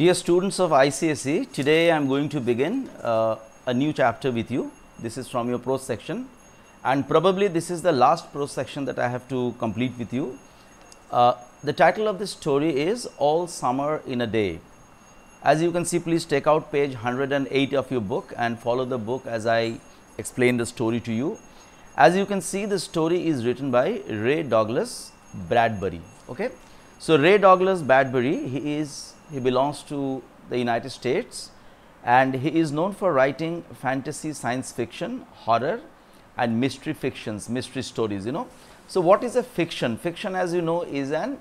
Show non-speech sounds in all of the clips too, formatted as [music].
Dear students of ICSE, today I am going to begin uh, a new chapter with you. This is from your prose section and probably this is the last prose section that I have to complete with you. Uh, the title of this story is All Summer in a Day. As you can see, please take out page 108 of your book and follow the book as I explain the story to you. As you can see, the story is written by Ray Douglas Bradbury. Okay? So, Ray Douglas Bradbury, he is he belongs to the United States and he is known for writing fantasy, science fiction, horror and mystery fictions, mystery stories, you know. So, what is a fiction? Fiction as you know is an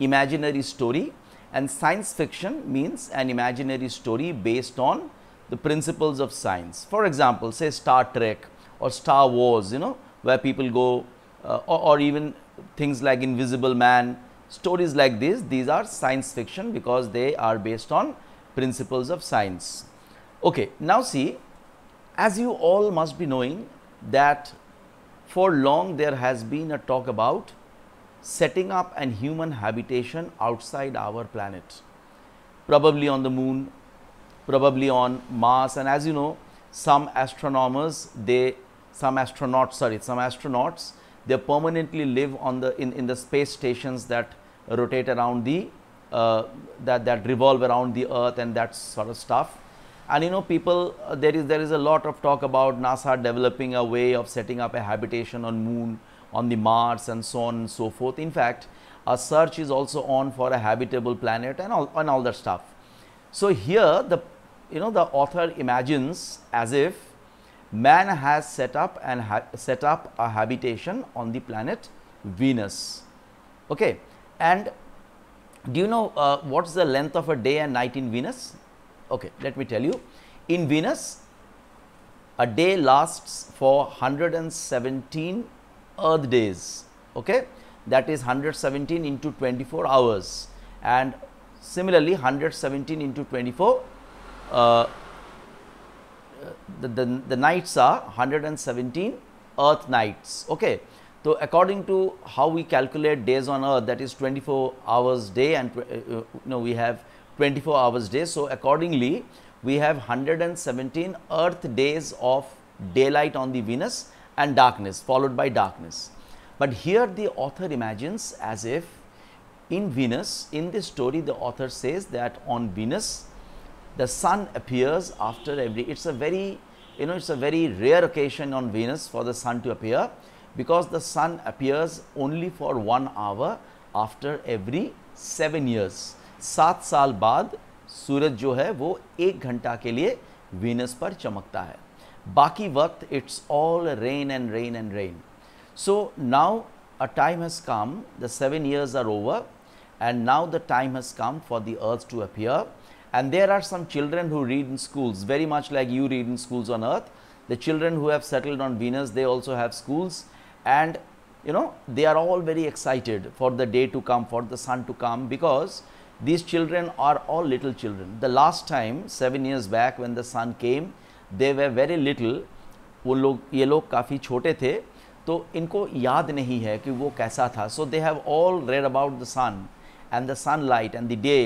imaginary story and science fiction means an imaginary story based on the principles of science. For example, say Star Trek or Star Wars, you know, where people go uh, or, or, even things like Invisible Man stories like this, these are science fiction because they are based on principles of science. Okay, now see, as you all must be knowing that for long there has been a talk about setting up an human habitation outside our planet, probably on the moon, probably on Mars and as you know, some astronomers, they, some astronauts, sorry, some astronauts, they permanently live on the in, in the space stations that rotate around the uh, that that revolve around the earth and that sort of stuff and you know people uh, there is there is a lot of talk about nasa developing a way of setting up a habitation on moon on the mars and so on and so forth in fact a search is also on for a habitable planet and all and all that stuff so here the you know the author imagines as if man has set up and set up a habitation on the planet Venus. Okay. And do you know uh, what's the length of a day and night in Venus? Okay, let me tell you. In Venus, a day lasts for 117 earth days. Okay, that is 117 into 24 hours and similarly 117 into 24 uh, the, the, the nights are 117 earth nights okay so according to how we calculate days on earth that is 24 hours day and uh, you uh, know we have 24 hours day so accordingly we have 117 earth days of daylight on the venus and darkness followed by darkness but here the author imagines as if in venus in this story the author says that on venus the sun appears after every it's a very you know it's a very rare occasion on venus for the sun to appear because the sun appears only for 1 hour after every 7 years 7 saal baad suraj jo hai wo 1 ghanta ke liye venus par chamakta hai baki waqt it's all rain and rain and rain so now a time has come the 7 years are over and now the time has come for the earth to appear and there are some children who read in schools, very much like you read in schools on earth. The children who have settled on Venus, they also have schools. And you know, they are all very excited for the day to come, for the sun to come, because these children are all little children. The last time, seven years back, when the sun came, they were very little. वो लोग ये लोग काफ़ी छोटे थे तो इनको याद नहीं है कि वो कैसा था so they have all read about the sun and the sunlight and the day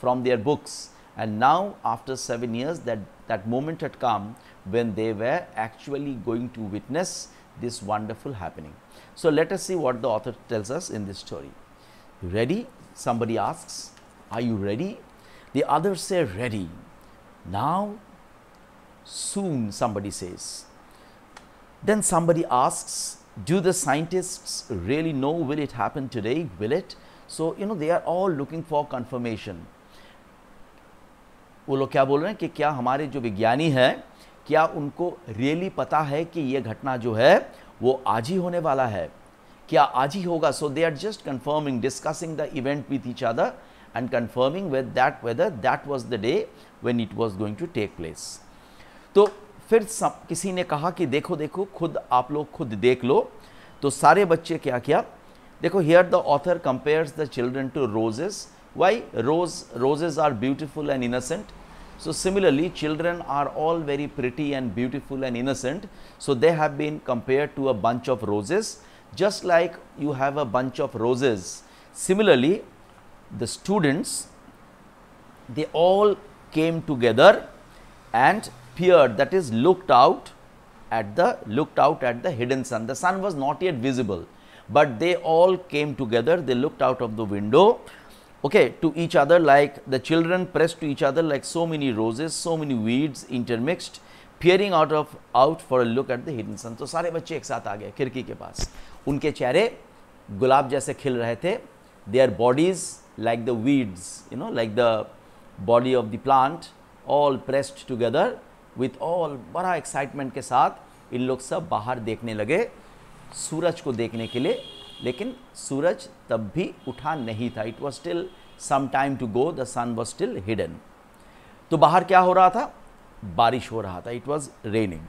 from their books and now after seven years that, that moment had come when they were actually going to witness this wonderful happening. So let us see what the author tells us in this story. Ready? Somebody asks, are you ready? The others say ready. Now, soon somebody says. Then somebody asks, do the scientists really know will it happen today? Will it? So, you know, they are all looking for confirmation. वो लोग क्या बोल रहे हैं कि क्या हमारे जो विज्ञानी हैं क्या उनको रियली पता है कि ये घटना जो है वो आज ही होने वाला है क्या आज ही होगा so they are just confirming discussing the event with each other and confirming with that whether that was the day when it was going to take place तो फिर सब किसी ने कहा कि देखो देखो खुद आप लोग खुद देख लो तो सारे बच्चे क्या किया देखो here the author compares the children to roses Why? Rose, roses are beautiful and innocent. So, similarly children are all very pretty and beautiful and innocent. So, they have been compared to a bunch of roses just like you have a bunch of roses. Similarly, the students they all came together and peered that is looked out at the looked out at the hidden sun. The sun was not yet visible, but they all came together, they looked out of the window okay, to each other like the children pressed to each other like so many roses, so many weeds intermixed, peering out of out for a look at the hidden sun. so sare बच्चे ek sath aa gaye khirki ke paas unke chehre gulab jaise khil rahe the their bodies like the weeds, you know, like the body of the plant, all pressed together with all बड़ा excitement ke sath in log sab bahar dekhne lage suraj ko dekhne ke liye लेकिन सूरज तब भी उठा नहीं था it was still some time to go the sun was still hidden तो बाहर क्या हो रहा था बारिश हो रहा था इट वॉज रेनिंग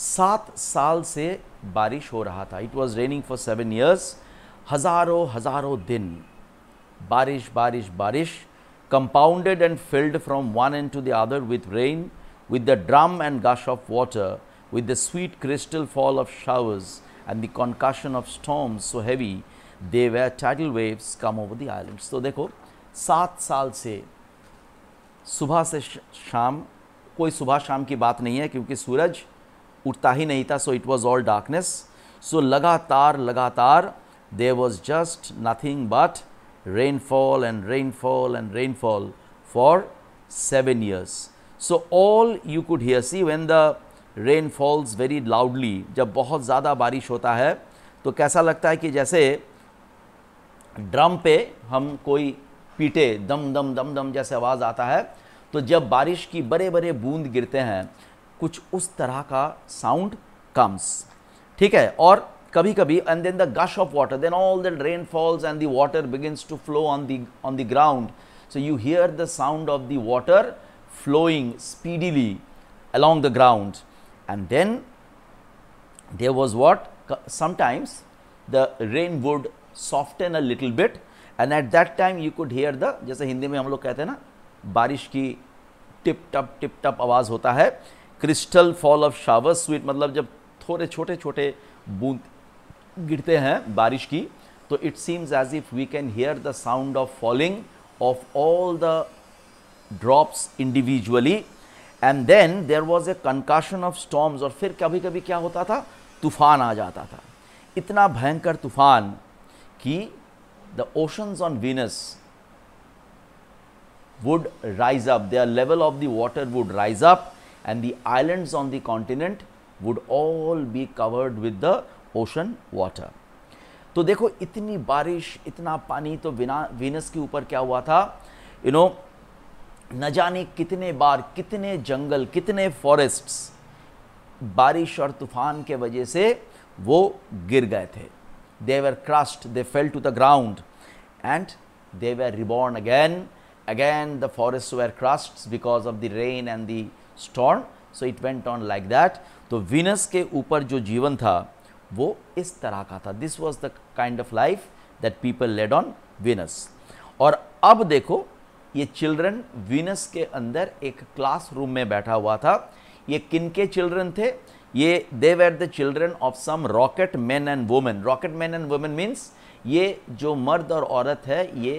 सात साल से बारिश हो रहा था it was raining for seven years हज़ारों हज़ारों दिन बारिश बारिश बारिश compounded and filled from one end to the other with rain with the drum and gush of water with the sweet crystal fall of showers and the concussion of storms so heavy they were tidal waves come over the islands. तो देखो सात साल से सुबह से शाम कोई सुबह शाम की बात नहीं है क्योंकि सूरज उठता ही नहीं था so it was all darkness so लगातार लगातार there was just nothing but rainfall and rainfall and rainfall for 7 years. So, all you could hear see when the rain falls very loudly जब बहुत ज़्यादा बारिश होता है तो कैसा लगता है कि जैसे ड्रम पे हम कोई पीटे दम दम दम दम जैसे आवाज़ आता है तो जब बारिश की बड़े बड़े बूंद गिरते हैं कुछ उस तरह का साउंड कम्स ठीक है और कभी कभी and then the gush of water then all the rain falls and the water begins to flow on the on the ground so you hear the sound of the water flowing speedily along the ground and then there was what sometimes the rain would soften a little bit and at that time you could hear the जैसे हिंदी में हम लोग कहते हैं ना बारिश की tip टप tip टप आवाज़ होता है crystal fall of shower sweet मतलब जब थोड़े छोटे छोटे बूंद गिरते हैं बारिश की तो it seems as if we can hear the sound of falling of all the drops individually and then there was a concussion of storms और फिर कभी कभी क्या होता था तूफान आ जाता था इतना भयंकर तूफान कि the oceans on Venus would rise up their level of the water would rise up and the island on the continent would all be covered with the ocean water तो देखो इतनी बारिश इतना पानी तो वीनस के ऊपर क्या हुआ था यू नो न जाने कितने बार कितने जंगल कितने फॉरेस्ट्स बारिश और तूफान के वजह से वो गिर गए थे their crust they fell to the ground and they were reborn again Again, the forest were crushed because of the rain and the storm. So it went on like तो विनस के ऊपर जो जीवन था वो इस तरह का था this was the kind of life that people led on Venus और अब देखो ये चिल्ड्रन वीनस के अंदर एक क्लासरूम में बैठा हुआ था ये किन के चिल्ड्रन थे ये they were the children of some rocket man and women rocket man and women means ये जो मर्द और औरत है ये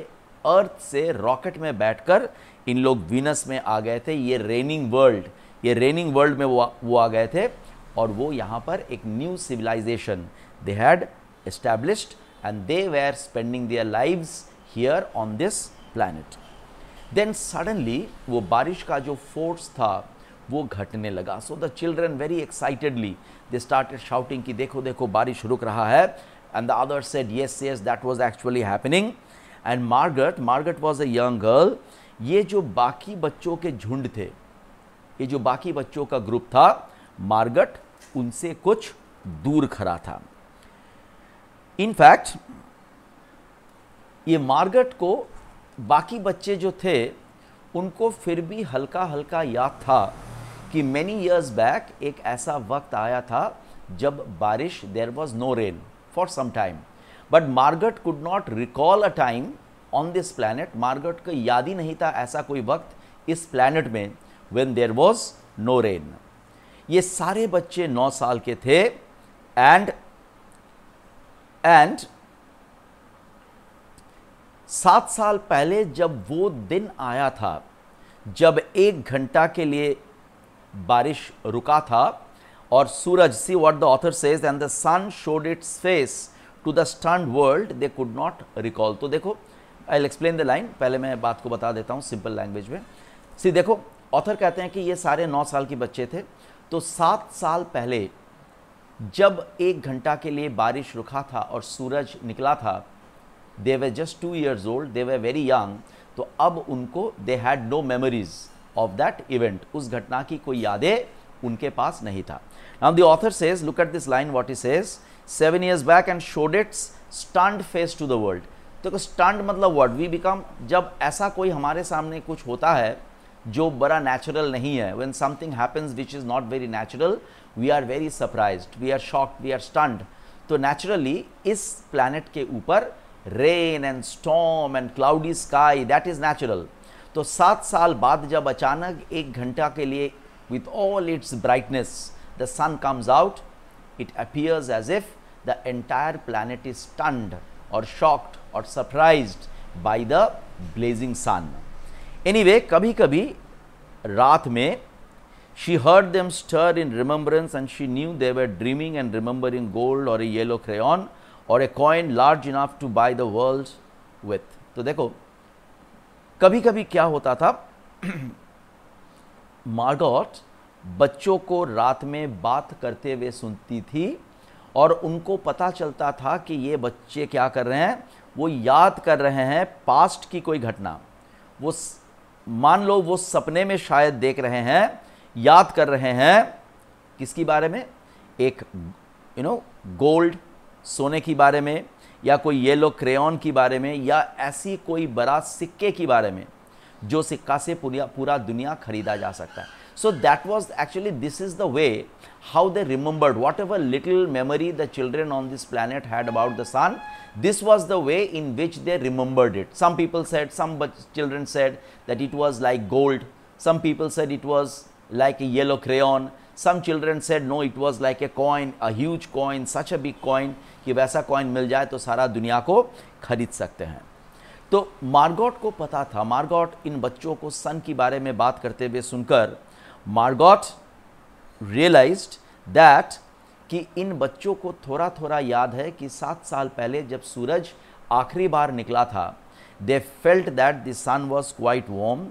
अर्थ से रॉकेट में बैठकर इन लोग वीनस में आ गए थे ये रेनिंग वर्ल्ड ये रेनिंग वर्ल्ड में वो वो आ गए थे और वो यहाँ पर एक new civilisation they had established and they were spending their lives here on this planet then suddenly वो बारिश का जो फोर्स था वो घटने लगा so the children very excitedly they started shouting कि देखो देखो बारिश रुक रहा है and the other said yes yes that was actually happening and Margaret Margaret was a young girl ये जो बाकी बच्चों के झुंड थे ये जो बाकी बच्चों का ग्रुप था मार्गट उनसे कुछ दूर खड़ा था इनफैक्ट ये मार्गट को बाकी बच्चे जो थे उनको फिर भी हल्का हल्का याद था कि मैनी ईयर्स बैक एक ऐसा वक्त आया था जब बारिश there was no rain for some time but Margot could not recall a time on this planet Margot को याद ही नहीं था ऐसा कोई वक्त इस प्लानट में when there was no rain ये सारे बच्चे नौ साल के थे एंड एंड सात साल पहले जब वो दिन आया था जब एक घंटा के लिए बारिश रुका था और सूरज see what the author says and the sun showed its face to the stern world they could not recall तो देखो I'll explain the line पहले मैं बात को बता देता हूँ सिंपल लैंग्वेज में सी देखो ऑथर कहते हैं कि ये सारे नौ साल के बच्चे थे तो सात साल पहले जब एक घंटा के लिए बारिश रुका था और सूरज निकला था they were just two years old they were very young तो अब उनको they had no memories of that event उस घटना की कोई यादें उनके पास नहीं था now the author says look at this line what is says seven years back and showed its stunned face to the world तो स्टंड मतलब वर्ड वी बिकम जब ऐसा कोई हमारे सामने कुछ होता है जो बड़ा नेचुरल नहीं है when something happens which is not very natural we are very surprise we are shock we are stunned तो नेचुरली इस प्लानट के ऊपर Rain and storm and cloudy sky—that is natural. So, तो सात साल बाद जब अचानक एक घंटा with all its brightness the sun comes out it appears as if the entire planet is stunned or shocked or surprised by the blazing sun anyway kabhi kabhi raat she heard them stir in remembrance and she knew they were dreaming and remembering gold or a yellow crayon और a coin large enough to buy the world with तो देखो कभी कभी क्या होता था [clears throat] Margot बच्चों को रात में बात करते हुए सुनती थी और उनको पता चलता था कि ये बच्चे क्या कर रहे हैं वो याद कर रहे हैं पास्ट की कोई घटना वो मान लो वो सपने में शायद देख रहे हैं याद कर रहे हैं किसकी बारे में एक यू नो गोल्ड सोने की बारे में या कोई येलो क्रेयॉन की बारे में या ऐसी कोई बड़ा सिक्के की बारे में जो सिक्का से पूरा पूरा दुनिया खरीदा जा सकता है so that was actually this is the way how they remembered whatever little memory the children on this planet had about the sun this was the way in which they remembered it some people said some children said that it was like gold some people said it was like a yellow crayon some children said no it was like a coin a huge coin such a coin कि वैसा coin मिल जाए तो सारा दुनिया को खरीद सकते हैं तो मार्गॉट को पता था मार्गॉट इन बच्चों को सन के बारे में बात करते हुए सुनकर मार्गॉट रियलाइज दैट कि इन बच्चों को थोड़ा थोड़ा याद है कि सात साल पहले जब सूरज आखिरी बार निकला था they felt that the sun was quite warm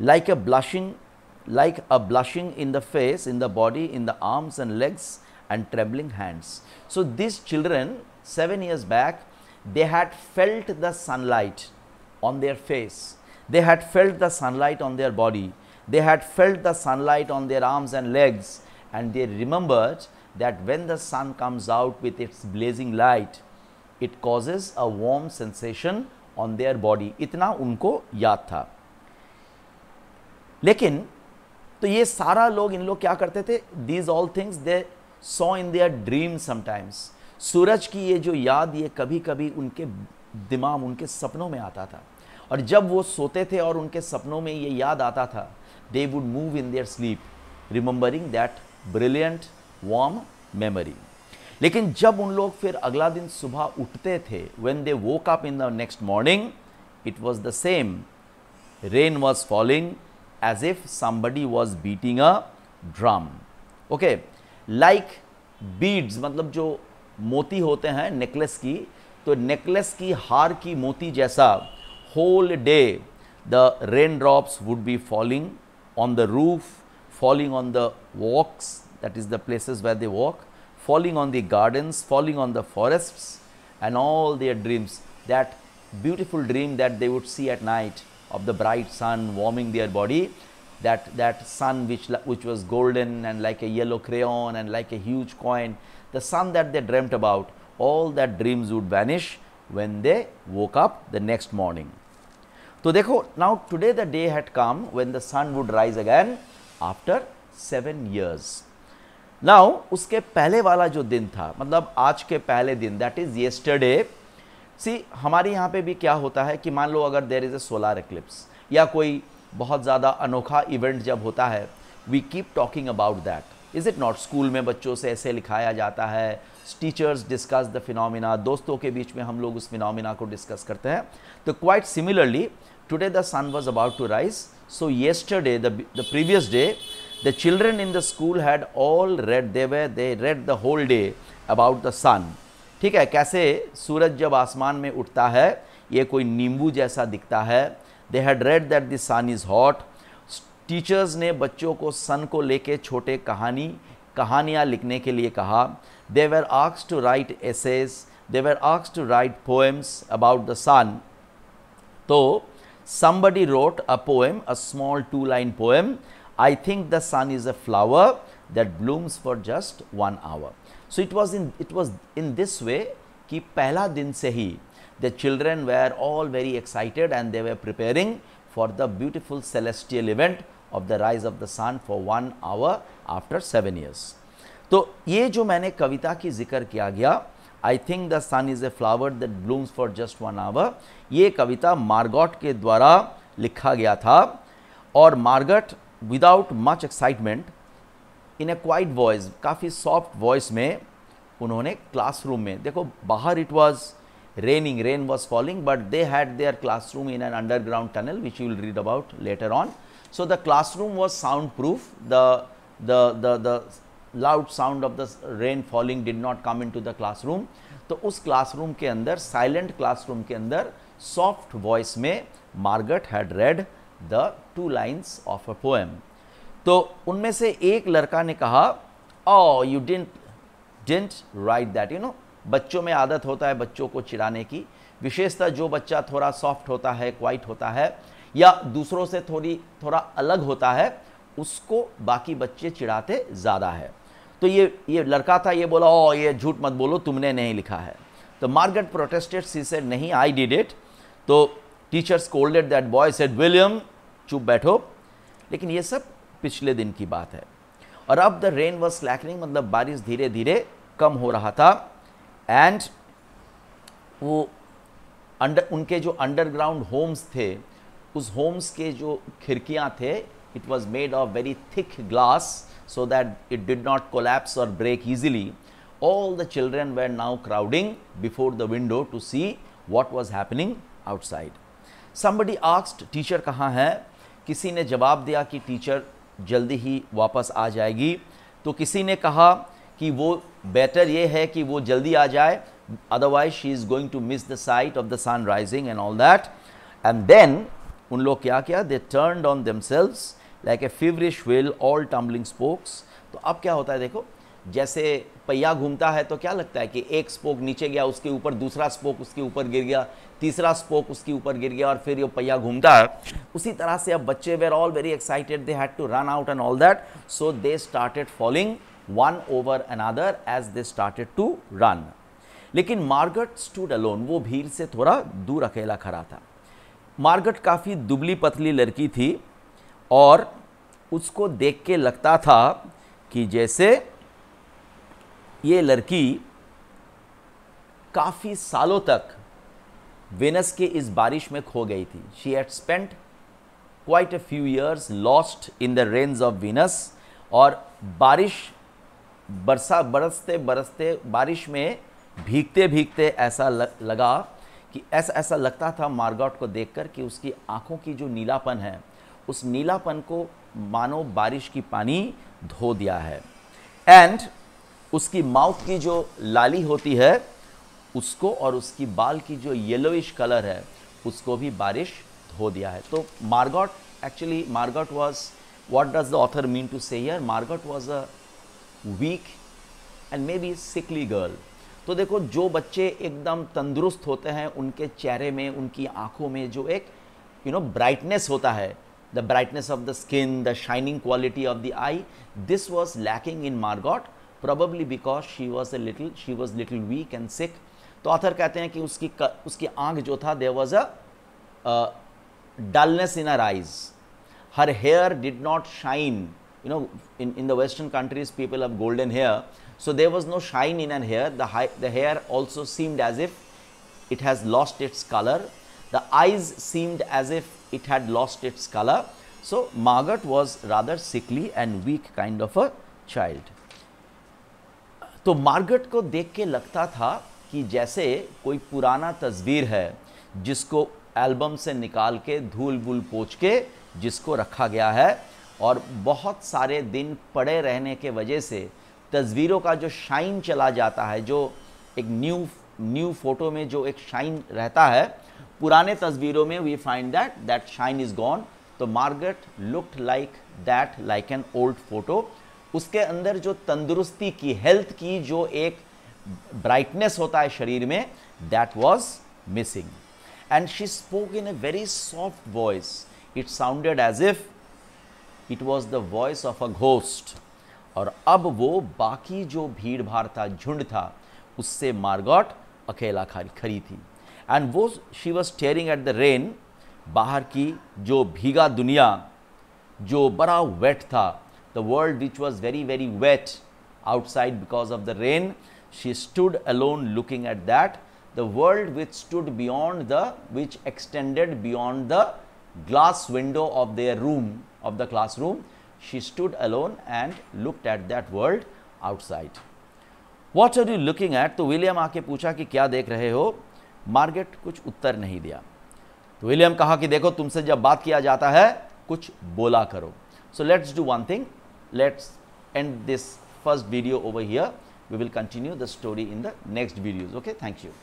like a blushing like a blushing in the face, in the body, in the arms and legs and trembling hands. So these children, seven years back, they had felt the sunlight on their face. They had felt the sunlight on their body. They had felt the sunlight on their arms and legs and they remembered that when the sun comes out with its blazing light, it causes a warm sensation on their body. Itna unko याद tha. लेकिन तो ये सारा लोग इन लोग क्या करते थे these all things they saw in their dream sometimes सूरज की ये जो याद ये कभी कभी उनके दिमाग उनके सपनों में आता था और जब वो सोते थे और उनके सपनों में ये याद आता था they would move in their sleep remembering that brilliant warm memory लेकिन जब उन लोग फिर अगला दिन सुबह उठते थे when they woke up in the next morning it was the same rain was falling as if somebody was beating a drum. Okay, like beads, मतलब जो मोती होते हैं necklace की तो necklace की हार की मोती जैसा whole day the raindrops would be falling on the roof, falling on the walks, that is the places where they walk, falling on the gardens, falling on the forests and all their dreams, that beautiful dream that they would see at night of the bright sun warming their body, that, that sun which, which was golden and like a yellow crayon and like a huge coin, the sun that they dreamt about, all that dreams would vanish when they woke up the next morning. to So, dekho, now today the day had come when the sun would rise again after 7 years. Now, uske pehle wala jo din tha matlab aaj ke pehle din that is yesterday सी हमारे यहाँ पे भी क्या होता है कि मान लो अगर there is a solar eclipse या कोई बहुत ज़्यादा अनोखा इवेंट जब होता है we keep talking about that is it not school में बच्चों से ऐसे लिखाया जाता है टीचर्स डिस्कस द फिनोमिना दोस्तों के बीच में हम लोग उस फिनोमिना को डिस्कस करते हैं तो quite similarly today the sun was about to rise so yesterday the previous day the children in the school had all read the way they read the whole day about the sun ठीक है कैसे सूरज जब आसमान में उठता है ये कोई नींबू जैसा दिखता है they had read that the sun is hot teachers ने बच्चों को सन को लेके छोटे कहानी कहानियाँ लिखने के लिए कहा they were आक्स to right assess they were आक्स to write poems about the सन तो somebody wrote a poem, a small two line poem. I think the sun is a flower. That blooms for just one hour so it was in it was in this way कि पहला दिन से ही the children they are all very excited and they were preparing for the beautiful celestial event of the rise of the sun for one hour after seven years तो ये जो मैंने कविता की जिक्र किया गया I think the sun is a flower that blooms for just one hour ये कविता मार्गॉट के द्वारा लिखा गया था और Margot without much excitement in a quiet voice काफ़ी सॉफ्ट वॉइस में उन्होंने क्लासरूम में देखो बाहर it was raining rain was falling but they had their classroom in an underground tunnel which you will read about later on the the classroom was soundproof the the the the loud sound of the rain falling did not come into the classroom तो उस classroom के अंदर silent classroom के अंदर soft voice में Margot had read the two lines of a poem तो उनमें से एक लड़का ने कहा oh you didn't didn't write that you know बच्चों में आदत होता है बच्चों को चिढ़ाने की विशेषतः जो बच्चा थोड़ा सॉफ्ट होता है क्वाइट होता है या दूसरों से थोड़ी थोड़ा अलग होता है उसको बाकी बच्चे चिढ़ाते ज़्यादा है तो ये ये लड़का था ये बोला ओ oh, ये झूठ मत बोलो तुमने नहीं लिखा है तो मार्गेट प्रोटेस्टेड सी सेड नहीं आई डिड इट तो teachers scolded that boy said William चुप बैठो लेकिन ये सब पिछले दिन की बात है और अब द रेन वॉज स्लैकनिंग मतलब बारिश धीरे धीरे कम हो रहा था एंड वो अंडर उनके जो अंडरग्राउंड होम्स थे उस होम्स के जो खिड़कियाँ थे it was made of very thick glass so that it did not collapse और break easily all the children were now crowding before the window to see what was happening outside somebody asked, teacher कहाँ है किसी ने जवाब दिया कि teacher जल्दी ही वापस आ जाएगी तो किसी ने कहा कि वो बेटर ये है कि वो जल्दी आ जाए otherwise she is going to miss the sight of the sun rising and all that and then उन लोग क्या किया they turn on themselves like a feverish wheel all tumbling spokes तो अब क्या होता है देखो जैसे पहिया घूमता है तो क्या लगता है कि एक स्पोक नीचे गया उसके ऊपर दूसरा स्पोक उसके ऊपर गिर गया तीसरा स्पोक उसके ऊपर गिर गया और फिर ये पहिया घूमता है उसी तरह से अब बच्चे were all very excited they had to run out and all that so they started following one over another as they started to run लेकिन मार्गट स्टूड अलोन वो भीड़ से थोड़ा दूर अकेला खड़ा था मार्गट काफ़ी दुबली पतली लड़की थी और उसको देख के लगता था कि जैसे ये लड़की काफ़ी सालों तक वेनस के इस बारिश में खो गई थी she had spent quite a few years lost in the range of Venus और बारिश बरसा बरसते बरसते बारिश में भीगते भीगते ऐसा लगा कि ऐसा ऐसा लगता था मार्गॉट को देखकर कि उसकी आंखों की जो नीलापन है उस नीलापन को मानो बारिश की पानी धो दिया है एंड उसकी माउथ की जो लाली होती है उसको और उसकी बाल की जो येलोइश कलर है उसको भी बारिश धो दिया है तो Margot actually Margot was does the author mean to say here Margot was a weak and maybe sickly girl तो देखो जो बच्चे एकदम तंदुरुस्त होते हैं उनके चेहरे में उनकी आंखों में जो एक यू नो ब्राइटनेस होता है the brightness of the skin the shining quality of the eye this was lacking in Margot probably because she was a little she was little weak and sick तो author कहते हैं कि उसकी उसकी आंख जो था there was a dullness in her eyes her hair did not shine you know in in the western countries people of golden hair so there was no shine in her hair the hair also seemed as if it has lost its colour the eyes seemed as if it had lost its colour so Margot was rather sickly and weak kind of a child तो Margot को देख के लगता था कि जैसे कोई पुराना तस्वीर है जिसको एल्बम से निकाल के धूल बुल पोच के जिसको रखा गया है और बहुत सारे दिन पड़े रहने के वजह से तस्वीरों का जो शाइन चला जाता है जो एक न्यू न्यू फोटो में जो एक शाइन रहता है पुराने तस्वीरों में we find that that shine is gone तो Margaret looked like that like an old photo उसके अंदर जो तंदुरुस्ती की हेल्थ की जो एक ब्राइटनेस होता है शरीर में that was missing and she spoke in a very soft voice it sounded as if it was the voice of a ghost और अब वो बाकी जो भीड़ भाड़ था झुंड था उससे मार्गॉट अकेला खड़ी थी एंड वो she was staring at the rain बाहर की जो भीगा दुनिया जो बड़ा वेट था the world which was very very wet outside because of the rain She stood alone looking at that, the world which stood beyond the, which extended beyond the glass window of their room, of the classroom. She stood alone and looked at that world outside. what are you looking at to william aake pucha ki kya dekh rahe ho margaret kuch uttar nahi diya to william kaha ki dekho tumse jab baat kiya jata hai kuch bola karo so let's do one thing let's end this first video over here We will continue the story in the next videos. Okay, thank you.